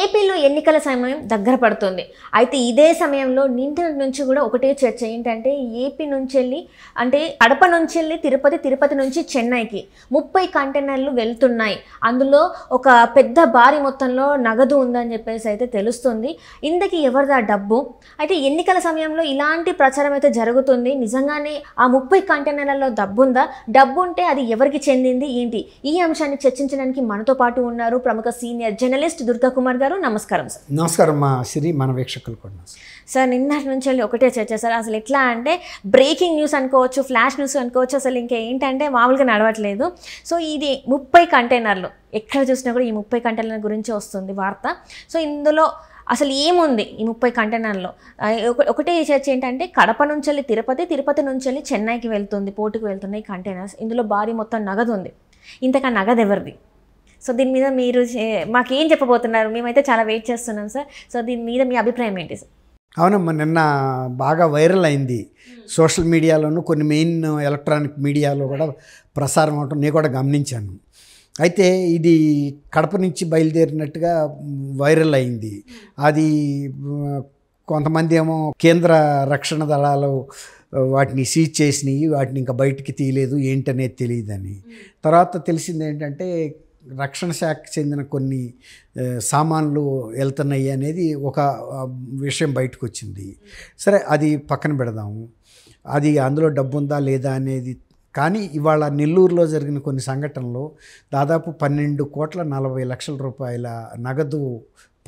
ఏపీలో ఎన్నికల సమయం దగ్గర పడుతుంది అయితే ఇదే సమయంలో నింటి నుంచి కూడా ఒకటే చర్చ ఏంటంటే ఏపీ నుంచి వెళ్ళి అంటే కడప నుంచి వెళ్ళి తిరుపతి తిరుపతి నుంచి చెన్నైకి ముప్పై కంటైనర్లు వెళ్తున్నాయి అందులో ఒక పెద్ద భారీ మొత్తంలో నగదు ఉందని చెప్పేసి అయితే తెలుస్తుంది ఇందకి ఎవరిదా డబ్బు అయితే ఎన్నికల సమయంలో ఇలాంటి ప్రచారం అయితే జరుగుతుంది నిజంగానే ఆ ముప్పై కంటైనర్లలో డబ్బు ఉందా డబ్బు ఉంటే అది ఎవరికి చెందింది ఏంటి ఈ అంశాన్ని చర్చించడానికి మనతో పాటు ఉన్నారు ప్రముఖ సీనియర్ జర్నలిస్ట్ దుర్గకు కుమార్ గారు నమస్కారం సార్ నమస్కారం మా సిరి మన వీక్షకులు కూడా సార్ నిన్నటి నుంచి వెళ్ళి ఒకటే చర్చ సార్ అసలు ఎట్లా అంటే బ్రేకింగ్ న్యూస్ అనుకోవచ్చు ఫ్లాష్ న్యూస్ అనుకోవచ్చు అసలు ఇంకా ఏంటంటే మామూలుగా నడవట్లేదు సో ఇది ముప్పై కంటైనర్లు ఎక్కడ చూసినా కూడా ఈ ముప్పై కంటైనర్ల గురించి వస్తుంది వార్త సో ఇందులో అసలు ఏముంది ఈ ముప్పై కంటైనర్లో ఒకటే చర్చ ఏంటంటే కడప నుంచి వెళ్ళి తిరుపతి తిరుపతి నుంచి వెళ్ళి చెన్నైకి వెళ్తుంది పోర్టుకు వెళ్తున్నాయి కంటైనర్స్ ఇందులో భారీ మొత్తం నగదు ఉంది ఇంతకా నగదు ఎవరిది సో దీని మీద మీరు మాకు ఏం చెప్పబోతున్నారు మేమైతే చాలా వెయిట్ చేస్తున్నాం సార్ సో దీని మీద మీ అభిప్రాయం ఏంటి సార్ అవునమ్మా నిన్న బాగా వైరల్ అయింది hmm. సోషల్ మీడియాలోను కొన్ని మెయిన్ ఎలక్ట్రానిక్ మీడియాలో కూడా ప్రసారం అవటం నేను కూడా గమనించాను అయితే ఇది కడప నుంచి బయలుదేరినట్టుగా వైరల్ అయింది hmm. అది కొంతమంది ఏమో కేంద్ర రక్షణ దళాలు వాటిని సీజ్ చేసినాయి వాటిని ఇంకా బయటికి తీయలేదు ఏంటనేది తెలియదని hmm. తర్వాత తెలిసింది ఏంటంటే రక్షణ శాఖకు చెందిన కొన్ని సామాన్లు వెళ్తున్నాయి అనేది ఒక విషయం బయటకు వచ్చింది సరే అది పక్కన పెడదాము అది అందులో డబ్బు ఉందా లేదా అనేది కానీ ఇవాళ నెల్లూరులో జరిగిన కొన్ని సంఘటనలు దాదాపు పన్నెండు కోట్ల నలభై లక్షల రూపాయల నగదు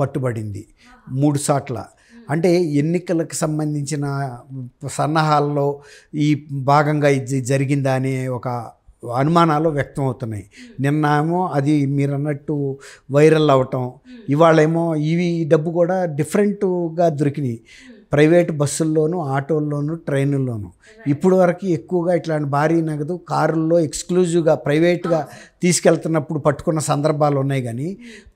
పట్టుబడింది మూడు సాట్ల అంటే ఎన్నికలకు సంబంధించిన సన్నాహాల్లో ఈ భాగంగా ఇది జరిగిందా అనే ఒక అనుమానాలు వ్యక్తం అవుతున్నాయి నిన్న ఏమో అది మీరు అన్నట్టు వైరల్ అవటం ఇవాళేమో ఇవి డబ్బు కూడా డిఫరెంట్గా దొరికినాయి ప్రైవేట్ బస్సుల్లోనూ ఆటోల్లోనూ ట్రైన్లలోనూ ఇప్పుడు వరకు ఎక్కువగా ఇట్లాంటి భారీ నగదు కారుల్లో ఎక్స్క్లూజివ్గా ప్రైవేట్గా తీసుకెళ్తున్నప్పుడు పట్టుకున్న సందర్భాలు ఉన్నాయి కానీ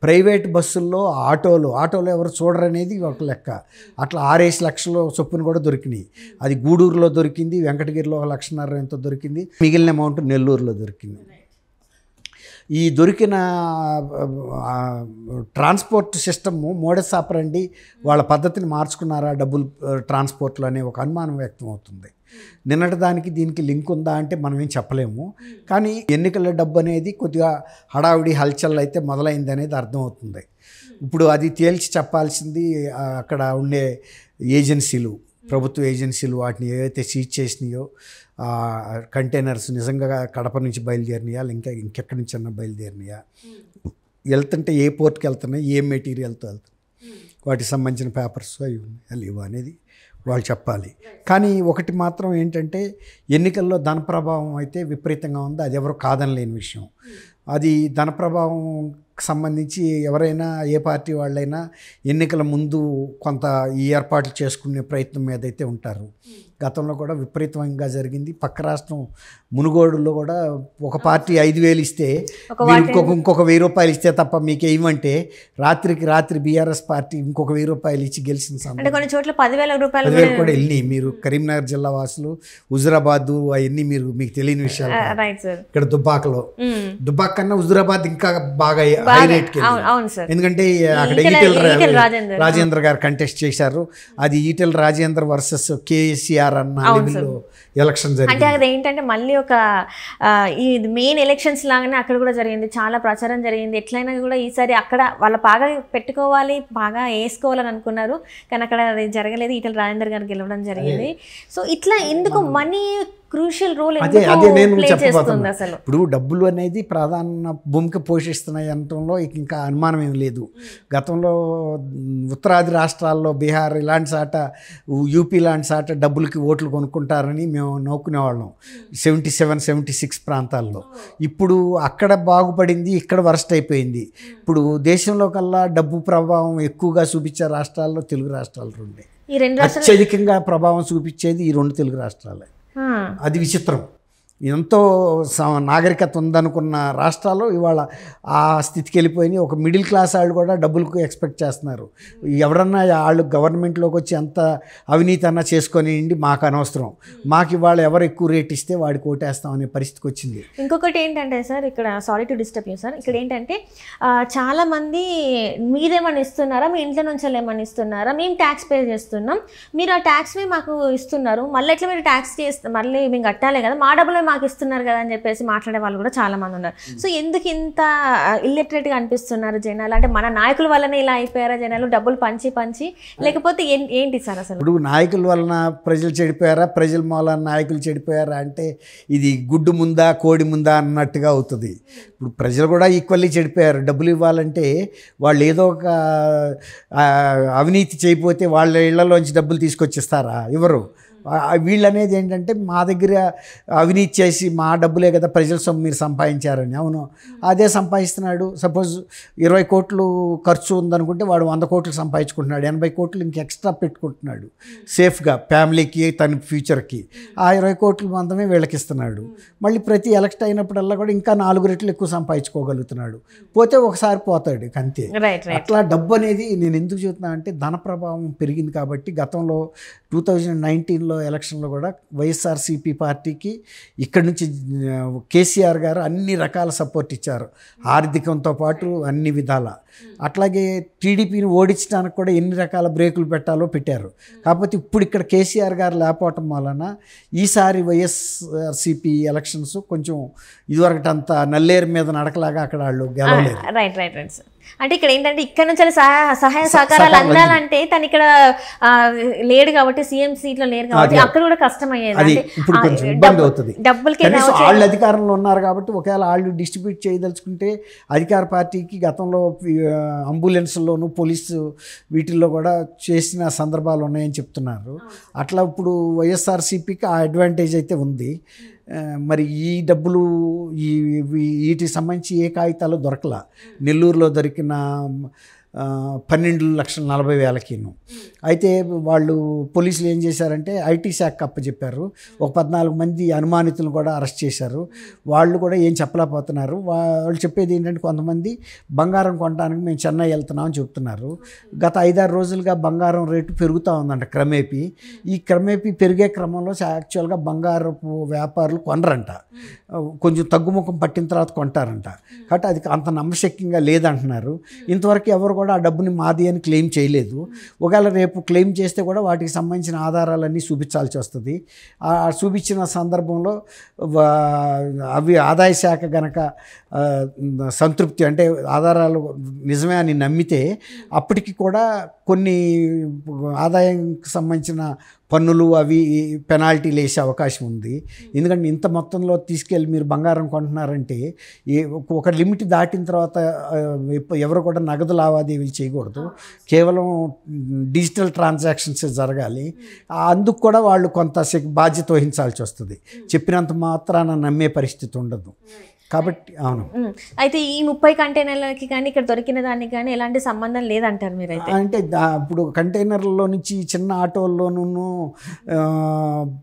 ప్రైవేట్ బస్సుల్లో ఆటోలు ఆటోలు ఎవరు చూడరనేది ఒక లెక్క అట్లా ఆరేసి లక్షల చొప్పున కూడా దొరికినాయి అది గూడూరులో దొరికింది వెంకటగిరిలో లక్షన్నర ఎంతో దొరికింది మిగిలిన అమౌంట్ నెల్లూరులో దొరికింది ఈ దొరికిన ట్రాన్స్పోర్ట్ సిస్టమ్ మోడస్ ఆపరండి వాళ్ళ పద్ధతిని మార్చుకున్నారా డబ్బులు ట్రాన్స్పోర్ట్లో అనే ఒక అనుమానం వ్యక్తం అవుతుంది నిన్నటి దానికి దీనికి లింక్ ఉందా అంటే మనం ఏం చెప్పలేము కానీ ఎన్నికల డబ్బు అనేది కొద్దిగా హడావిడి హల్చల్ అయితే మొదలైంది అనేది అర్థమవుతుంది ఇప్పుడు అది తేల్చి చెప్పాల్సింది అక్కడ ఉండే ఏజెన్సీలు ప్రభుత్వ ఏజెన్సీలు వాటిని ఏవైతే సీజ్ చేసినాయో కంటైనర్స్ నిజంగా కడప నుంచి బయలుదేరినాయా ఇంకా ఇంకెక్కడి నుంచి అన్నా బయలుదేరినాయా వెళ్తుంటే ఏ పోర్ట్కి వెళ్తున్నాయి ఏ మెటీరియల్తో వెళ్తున్నాయి వాటికి సంబంధించిన పేపర్స్ అవి ఉన్నాయా అనేది వాళ్ళు చెప్పాలి కానీ ఒకటి మాత్రం ఏంటంటే ఎన్నికల్లో ధన ప్రభావం అయితే విపరీతంగా ఉంది అది ఎవరు కాదని లేని విషయం అది ధన ప్రభావం సంబంధించి ఎవరైనా ఏ పార్టీ వాళ్ళైనా ఎన్నికల ముందు కొంత ఈ ఏర్పాట్లు చేసుకునే ప్రయత్నం మీద అయితే ఉంటారు గతంలో కూడా విపరీతంగా జరిగింది పక్క రాష్ట్రం మునుగోడులో కూడా ఒక పార్టీ ఐదు వేలు ఇస్తే ఇంకొక ఇంకొక వెయ్యి రూపాయలు ఇస్తే తప్ప మీకు ఏమంటే రాత్రికి రాత్రి బీఆర్ఎస్ పార్టీ ఇంకొక వెయ్యి రూపాయలు ఇచ్చి గెలిచిన కొన్ని చోట్ల పదివేల కూడా వెళ్ళినాయి మీరు కరీంనగర్ జిల్లా వాసులు హుజురాబాద్ అవన్నీ మీరు మీకు తెలియని విషయాలు ఇక్కడ దుబ్బాకలో దుబ్బాక కన్నా హుజురాబాద్ ఇంకా బాగా హై ఎందుకంటే అక్కడ ఈటెల్ రాజేంద్ర గారు కంటెస్ట్ చేశారు అది ఈటెల్ రాజేంద్ర వర్సెస్ కేసీఆర్ అన్న ఎలక్షన్ అంటే అది ఏంటంటే మళ్ళీ ఒక ఈ మెయిన్ ఎలక్షన్స్ లాగానే అక్కడ కూడా జరిగింది చాలా ప్రచారం జరిగింది ఎట్లయినా కూడా ఈసారి అక్కడ వాళ్ళ బాగా పెట్టుకోవాలి బాగా వేసుకోవాలని అనుకున్నారు కానీ అక్కడ అది జరగలేదు ఇటల రాజేందర్ గారు గెలవడం జరిగింది సో ఇట్లా ఎందుకు మనీ క్రూషియల్ రోల్ అదే అదే నేను చెప్పబోతున్నా ఇప్పుడు డబ్బులు అనేది ప్రధాన భూమికి పోషిస్తున్నాయి అనటంలో ఇంకా అనుమానం ఏం లేదు గతంలో ఉత్తరాది రాష్ట్రాల్లో బీహార్ ఇలాంటి సాట యూపీ లాంటి సాట డబ్బులకి ఓట్లు కొనుక్కుంటారని మేము నవ్వుకునేవాళ్ళం సెవెంటీ సెవెన్ సెవెంటీ సిక్స్ ప్రాంతాల్లో ఇప్పుడు అక్కడ బాగుపడింది ఇక్కడ వరస్ట్ అయిపోయింది ఇప్పుడు దేశంలో కల్లా డబ్బు ప్రభావం ఎక్కువగా చూపించే రాష్ట్రాల్లో తెలుగు రాష్ట్రాలు రెండే అత్యధికంగా ప్రభావం చూపించేది ఈ రెండు తెలుగు రాష్ట్రాలే అది విచిత్రం ఎంతో నాగరికత ఉందనుకున్న రాష్ట్రాలు ఇవాళ ఆ స్థితికి వెళ్ళిపోయి ఒక మిడిల్ క్లాస్ వాళ్ళు కూడా డబ్బులకు ఎక్స్పెక్ట్ చేస్తున్నారు ఎవరన్నా వాళ్ళు గవర్నమెంట్లోకి వచ్చి ఎంత అవినీతి అన్నా ఉండి మాకు అనవసరం మాకు ఇవాళ ఎవరు ఎక్కువ రేట్ ఇస్తే వాడికి ఓటేస్తాం అనే పరిస్థితికి వచ్చింది ఇంకొకటి ఏంటంటే సార్ ఇక్కడ sorry to disturb you sir ఇక్కడ ఏంటంటే చాలామంది మీరేమని ఇస్తున్నారా మీ ఇంట్లో నుంచి ఏమని ఇస్తున్నారా మేము ట్యాక్స్ పే చేస్తున్నాం మీరు ఆ ట్యాక్స్ మాకు ఇస్తున్నారు మళ్ళీ ఎట్లా మీరు ట్యాక్స్ చేస్తే మళ్ళీ మేము కట్టాలి కదా మా డబ్బులు మాకు ఇస్తున్నారు కదా అని చెప్పేసి మాట్లాడే వాళ్ళు కూడా చాలామంది ఉన్నారు సో hmm. ఎందుకు ఇంత గా అనిపిస్తున్నారు జనాలు అంటే మన నాయకుల వల్లనే ఇలా అయిపోయారా జనాలు డబ్బులు పంచి పంచి hmm. లేకపోతే ఏంటి సార్ అసలు ఇప్పుడు నాయకుల వలన ప్రజలు చెడిపోయారా ప్రజల వలన నాయకులు చెడిపోయారా అంటే ఇది గుడ్డు ముందా కోడి ముందా అన్నట్టుగా అవుతుంది ఇప్పుడు ప్రజలు కూడా ఈక్వల్లీ చెడిపోయారు డబ్బులు ఇవ్వాలంటే వాళ్ళు ఏదో ఒక అవినీతి చేయకపోతే వాళ్ళ ఇళ్లలోంచి డబ్బులు తీసుకొచ్చిస్తారా ఇవ్వరు వీళ్ళు అనేది ఏంటంటే మా దగ్గర అవినీతి చేసి మా డబ్బులే కదా ప్రజల సొమ్ము మీరు సంపాదించారని అవును అదే సంపాదిస్తున్నాడు సపోజ్ ఇరవై కోట్లు ఖర్చు ఉందనుకుంటే వాడు వంద కోట్లు సంపాదించుకుంటున్నాడు ఎనభై కోట్లు ఇంక ఎక్స్ట్రా పెట్టుకుంటున్నాడు సేఫ్గా ఫ్యామిలీకి తన ఫ్యూచర్కి ఆ ఇరవై కోట్లు మందమే వీళ్ళకిస్తున్నాడు మళ్ళీ ప్రతి ఎలక్ట్ అయినప్పుడల్లా కూడా ఇంకా నాలుగు రెట్లు ఎక్కువ సంపాదించుకోగలుగుతున్నాడు పోతే ఒకసారి పోతాడు అంతే అట్లా డబ్బు అనేది నేను ఎందుకు చెబుతున్నా అంటే ధన ప్రభావం పెరిగింది కాబట్టి గతంలో టూ థౌజండ్ నైన్టీన్లో ఎన్నికల్లో ఎలక్షన్లో కూడా వైఎస్ఆర్సీపీ పార్టీకి ఇక్కడి నుంచి కేసీఆర్ గారు అన్ని రకాల సపోర్ట్ ఇచ్చారు ఆర్థికంతో పాటు అన్ని విధాల అట్లాగే టీడీపీని ఓడించడానికి కూడా ఎన్ని రకాల బ్రేకులు పెట్టాలో పెట్టారు కాకపోతే ఇప్పుడు ఇక్కడ కేసీఆర్ గారు లేకపోవటం వలన ఈసారి వైఎస్ఆర్సీపీ ఎలక్షన్స్ కొంచెం ఇదివరకటంతా నల్లేరు మీద నడకలాగా అక్కడ వాళ్ళు గెలవలేదు రైట్ రైట్ రైట్ సార్ అంటే ఇక్కడ ఏంటంటే ఇక్కడ నుంచి సహాయ సహాయ సహకారాలు అందాలంటే తను ఇక్కడ లేడు కాబట్టి సీఎం సీట్ లో లేరు కాబట్టి అక్కడ కూడా కష్టమయ్యేది డబ్బులకి వాళ్ళు అధికారంలో ఉన్నారు కాబట్టి ఒకవేళ వాళ్ళు డిస్ట్రిబ్యూట్ చేయదలుచుకుంటే అధికార పార్టీకి గతంలో అంబులెన్స్లోను పోలీసు వీటిల్లో కూడా చేసిన సందర్భాలు ఉన్నాయని చెప్తున్నారు అట్లా ఇప్పుడు వైఎస్ఆర్సీపీకి ఆ అడ్వాంటేజ్ అయితే ఉంది మరి ఈ డబ్బులు ఈ వీటికి సంబంధించి ఏ కాగితాలు దొరకలా నెల్లూరులో దొరికిన పన్నెండు లక్షల నలభై వేలకిను అయితే వాళ్ళు పోలీసులు ఏం చేశారంటే ఐటీ శాఖ అప్పచెప్పారు ఒక పద్నాలుగు మంది అనుమానితులను కూడా అరెస్ట్ చేశారు వాళ్ళు కూడా ఏం చెప్పలేకపోతున్నారు వాళ్ళు చెప్పేది ఏంటంటే కొంతమంది బంగారం కొనడానికి మేము చెన్నై వెళ్తున్నామని చెప్తున్నారు గత ఐదారు రోజులుగా బంగారం రేటు పెరుగుతూ ఉందంట క్రమేపీ ఈ క్రమేపీ పెరిగే క్రమంలో యాక్చువల్గా బంగారపు వ్యాపారులు కొనరంట కొంచెం తగ్గుముఖం పట్టిన తర్వాత కొంటారంట కాబట్టి అది అంత నమ్మశక్యంగా లేదంటున్నారు ఇంతవరకు ఎవరు కూడా ఆ డబ్బుని మాది అని క్లెయిమ్ చేయలేదు ఒకవేళ రేపు క్లెయిమ్ చేస్తే కూడా వాటికి సంబంధించిన ఆధారాలన్నీ చూపించాల్సి వస్తుంది చూపించిన సందర్భంలో అవి ఆదాయ శాఖ గనక సంతృప్తి అంటే ఆధారాలు నిజమే అని నమ్మితే అప్పటికి కూడా కొన్ని ఆదాయం సంబంధించిన పన్నులు అవి పెనాల్టీలు వేసే అవకాశం ఉంది ఎందుకంటే ఇంత మొత్తంలో తీసుకెళ్ళి మీరు బంగారం కొంటున్నారంటే ఒక లిమిట్ దాటిన తర్వాత ఎవరు కూడా నగదు లావాదేవీలు చేయకూడదు కేవలం డిజిటల్ ట్రాన్సాక్షన్స్ జరగాలి అందుకు కూడా వాళ్ళు కొంత బాధ్యత వహించాల్సి వస్తుంది చెప్పినంత మాత్రాన నమ్మే పరిస్థితి ఉండదు కాబట్టి అవును అయితే ఈ ముప్పై కంటైనర్లకి కానీ ఇక్కడ దొరికిన దానికి కానీ ఎలాంటి సంబంధం లేదంటారు మీరు అంటే ఇప్పుడు కంటైనర్లో నుంచి చిన్న ఆటోల్లోనూ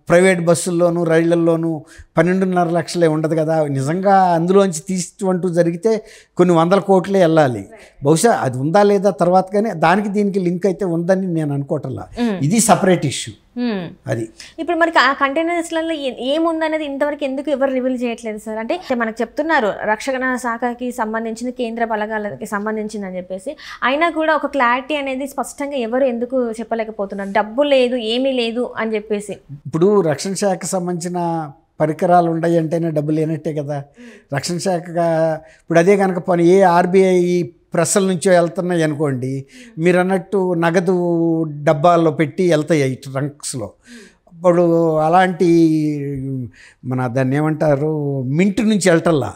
ప్రైవేట్ బస్సుల్లోనూ రైళ్ళల్లోనూ పన్నెండున్నర లక్షలే ఉండదు కదా నిజంగా అందులోంచి తీసుకుంటూ జరిగితే కొన్ని వందల కోట్లే వెళ్ళాలి బహుశా అది ఉందా లేదా తర్వాత కానీ దానికి దీనికి లింక్ అయితే ఉందని నేను అనుకోవటంలా ఇది సపరేట్ ఇష్యూ అది ఇప్పుడు మనకి ఆ కంటైనర్స్లలో ఏముందనేది ఇంతవరకు ఎందుకు ఎవరు రివీల్ చేయట్లేదు సార్ అంటే మనకు చెప్తున్నారు రక్షణ శాఖకి సంబంధించిన కేంద్ర బలగాలకి సంబంధించింది అని చెప్పేసి అయినా కూడా ఒక క్లారిటీ అనేది స్పష్టంగా ఎవరు ఎందుకు చెప్పలేకపోతున్నారు డబ్బు లేదు ఏమీ లేదు అని చెప్పేసి ఇప్పుడు రక్షణ శాఖకి సంబంధించిన పరికరాలు ఉన్నాయి అంటేనే డబ్బు లేనట్టే కదా రక్షణ శాఖగా ఇప్పుడు అదే కనుక పని ఏ ఆర్బీఐ ప్రెస్ల నుంచో వెళ్తున్నాయి అనుకోండి మీరు అన్నట్టు నగదు డబ్బాల్లో పెట్టి వెళ్తాయి ట్రంక్స్లో అప్పుడు అలాంటి మన దాన్ని ఏమంటారు మింటు నుంచి వెళ్ళటల్లా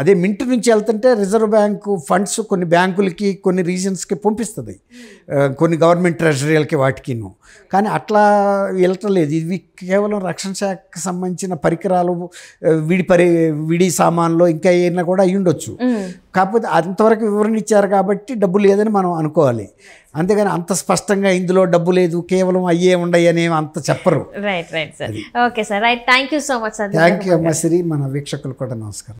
అదే మింట్ నుంచి వెళ్తుంటే రిజర్వ్ బ్యాంకు ఫండ్స్ కొన్ని బ్యాంకులకి కొన్ని రీజన్స్కి పంపిస్తుంది hmm. కొన్ని గవర్నమెంట్ ట్రెజరీలకి వాటికిను కానీ అట్లా లేదు ఇవి కేవలం రక్షణ శాఖకు సంబంధించిన పరికరాలు విడి పరి విడి సామాన్లు ఇంకా ఏమైనా కూడా అయ్యి ఉండొచ్చు hmm. కాకపోతే అంతవరకు వివరణ ఇచ్చారు కాబట్టి డబ్బు లేదని మనం అనుకోవాలి అంతేగాని అంత స్పష్టంగా ఇందులో డబ్బు లేదు కేవలం అయ్యే ఉండయి అని అంత చెప్పరు right right sir okay sir right thank you so much sir thank you అమ్మ సిరి మన వీక్షకులు కూడా నమస్కారం